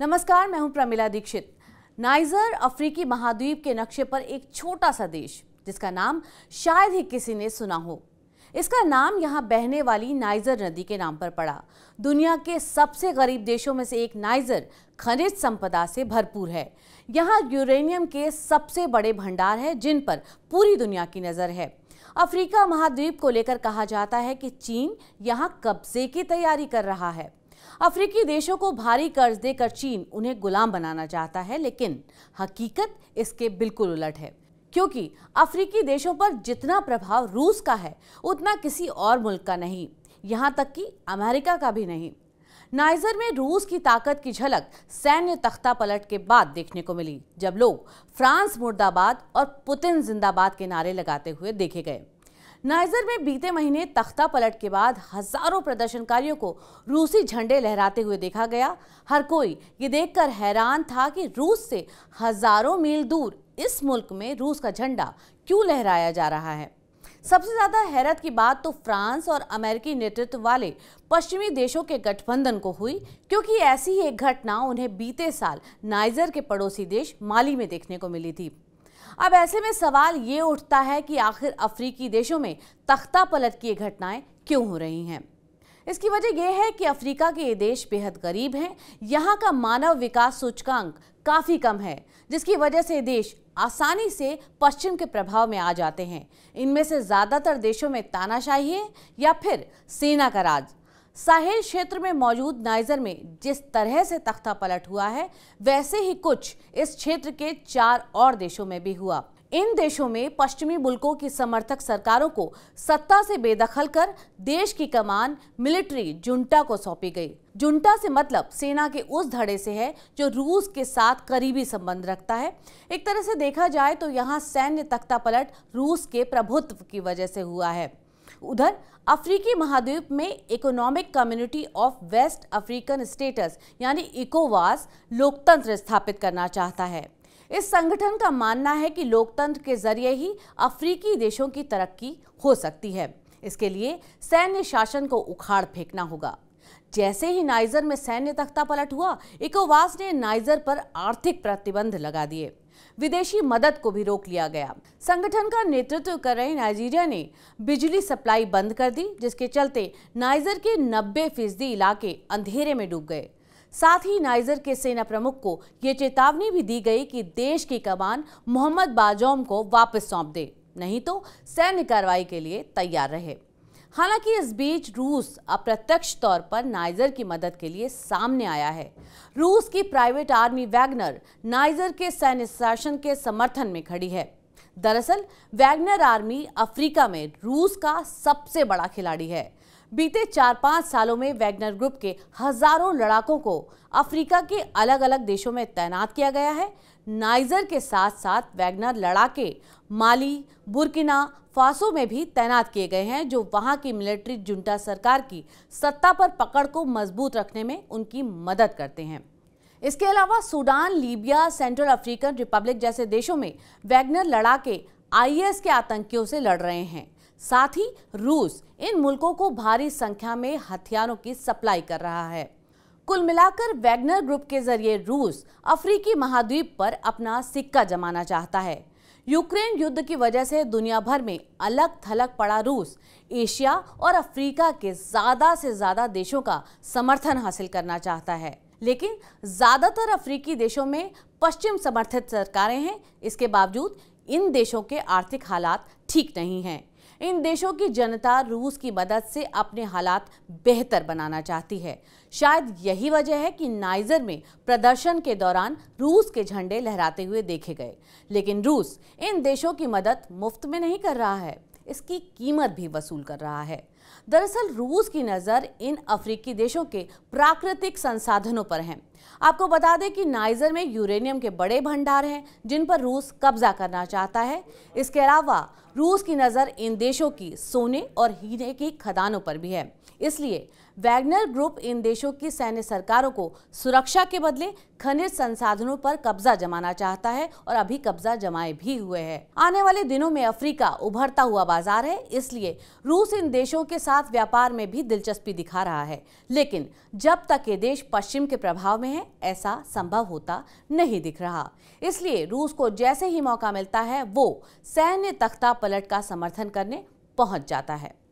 नमस्कार मैं हूं प्रमिला दीक्षित नाइजर अफ्रीकी महाद्वीप के नक्शे पर एक छोटा सा देश जिसका नाम शायद ही किसी ने सुना हो इसका नाम यहाँ बहने वाली नाइजर नदी के नाम पर पड़ा दुनिया के सबसे गरीब देशों में से एक नाइजर खनिज संपदा से भरपूर है यहाँ यूरेनियम के सबसे बड़े भंडार है जिन पर पूरी दुनिया की नज़र है अफ्रीका महाद्वीप को लेकर कहा जाता है कि चीन यहाँ कब्जे की तैयारी कर रहा है अफ्रीकी देशों को भारी कर्ज देकर चीन उन्हें गुलाम बनाना चाहता है लेकिन हकीकत इसके बिल्कुल उलट है क्योंकि अफ्रीकी देशों पर जितना प्रभाव रूस का है उतना किसी और मुल्क का नहीं यहाँ तक कि अमेरिका का भी नहीं नाइजर में रूस की ताकत की झलक सैन्य तख्ता पलट के बाद देखने को मिली जब लोग फ्रांस मुर्दाबाद और पुतिन जिंदाबाद के नारे लगाते हुए देखे गए नाइजर में बीते महीने तख्ता पलट के बाद हजारों प्रदर्शनकारियों को रूसी झंडे लहराते हुए देखा गया हर कोई ये देखकर हैरान था कि रूस से हजारों मील दूर इस मुल्क में रूस का झंडा क्यों लहराया जा रहा है सबसे ज़्यादा हैरत की बात तो फ्रांस और अमेरिकी नेतृत्व वाले पश्चिमी देशों के गठबंधन को हुई क्योंकि ऐसी ही एक घटना उन्हें बीते साल नाइजर के पड़ोसी देश माली में देखने को मिली थी अब ऐसे में सवाल ये उठता है कि आखिर अफ्रीकी देशों में तख्ता पलट की घटनाएं क्यों हो रही हैं इसकी वजह यह है कि अफ्रीका के ये देश बेहद गरीब हैं यहाँ का मानव विकास सूचकांक काफ़ी कम है जिसकी वजह से देश आसानी से पश्चिम के प्रभाव में आ जाते हैं इनमें से ज़्यादातर देशों में तानाशाही है या फिर सेना का राज साहेल क्षेत्र में मौजूद नाइजर में जिस तरह से तख्ता पलट हुआ है वैसे ही कुछ इस क्षेत्र के चार और देशों में भी हुआ इन देशों में पश्चिमी मुल्कों की समर्थक सरकारों को सत्ता से बेदखल कर देश की कमान मिलिट्री जुंटा को सौंपी गई जुंटा से मतलब सेना के उस धड़े से है जो रूस के साथ करीबी संबंध रखता है एक तरह से देखा जाए तो यहाँ सैन्य तख्ता पलट रूस के प्रभुत्व की वजह से हुआ है उधर अफ्रीकी महाद्वीप में economic community of west African states यानी इकोवास लोकतंत्र स्थापित करना चाहता है इस संगठन का मानना है कि लोकतंत्र के जरिए ही अफ्रीकी देशों की तरक्की हो सकती है इसके लिए सैन्य शासन को उखाड़ फेंकना होगा जैसे ही नाइजर में सैन्य तख्ता पलट हुआ इकोवास ने नाइजर पर आर्थिक प्रतिबंध लगा दिए विदेशी मदद को भी रोक लिया गया संगठन का नेतृत्व कर रहे नाइजीरिया ने बिजली सप्लाई बंद कर दी जिसके चलते नाइजर के नब्बे फीसदी इलाके अंधेरे में डूब गए साथ ही नाइजर के सेना प्रमुख को ये चेतावनी भी दी गई कि देश की कमान मोहम्मद बाजोम को वापस सौंप दे नहीं तो सैन्य कार्रवाई के लिए तैयार रहे हालांकि इस बीच रूस अप्रत्यक्ष तौर पर नाइजर की मदद के लिए सामने आया है रूस की प्राइवेट आर्मी वैगनर नाइजर के सैन्य शासन के समर्थन में खड़ी है दरअसल वैगनर आर्मी अफ्रीका में रूस का सबसे बड़ा खिलाड़ी है बीते चार पाँच सालों में वैगनर ग्रुप के हजारों लड़ाकों को अफ्रीका के अलग अलग देशों में तैनात किया गया है नाइजर के साथ साथ वैगनर लड़ाके माली बुरकिना फासो में भी तैनात किए गए हैं जो वहां की मिलिट्री जुंटा सरकार की सत्ता पर पकड़ को मजबूत रखने में उनकी मदद करते हैं इसके अलावा Sudan Libya Central African Republic जैसे देशों में वैगनर लड़ाके आईएस के आतंकियों से लड़ रहे हैं साथ ही रूस इन मुल्कों को भारी संख्या में हथियारों की सप्लाई कर रहा है कुल मिलाकर वैगनर ग्रुप के जरिए रूस अफ्रीकी महाद्वीप पर अपना सिक्का जमाना चाहता है यूक्रेन युद्ध की वजह से दुनिया भर में अलग थलग पड़ा रूस एशिया और अफ्रीका के ज़्यादा से ज़्यादा देशों का समर्थन हासिल करना चाहता है लेकिन ज़्यादातर अफ्रीकी देशों में पश्चिम समर्थित सरकारें हैं इसके बावजूद इन देशों के आर्थिक हालात ठीक नहीं हैं इन देशों की जनता रूस की मदद से अपने हालात बेहतर बनाना चाहती है शायद यही वजह है कि नाइजर में प्रदर्शन के दौरान रूस के झंडे लहराते हुए देखे गए लेकिन रूस इन देशों की मदद मुफ्त में नहीं कर रहा है इसकी कीमत भी वसूल कर रहा है दरअसल रूस की नज़र इन अफ्रीकी देशों के प्राकृतिक संसाधनों पर है आपको बता दें कि नाइजर में यूरेनियम के बड़े भंडार हैं जिन पर रूस कब्जा करना चाहता है इसके अलावा रूस की नज़र इन देशों की सोने और हीरे की खदानों पर भी है इसलिए वैगनर ग्रुप इन देशों की सैन्य सरकारों को सुरक्षा के बदले खनिज संसाधनों पर कब्जा जमाना चाहता है और अभी कब्जा जमाए भी हुए है आने वाले दिनों में अफ्रीका उभरता हुआ बाजार है इसलिए रूस इन देशों के के साथ व्यापार में भी दिलचस्पी दिखा रहा है लेकिन जब तक ये देश पश्चिम के प्रभाव में है ऐसा संभव होता नहीं दिख रहा इसलिए रूस को जैसे ही मौका मिलता है वो सैन्य तख्ता पलट का समर्थन करने पहुंच जाता है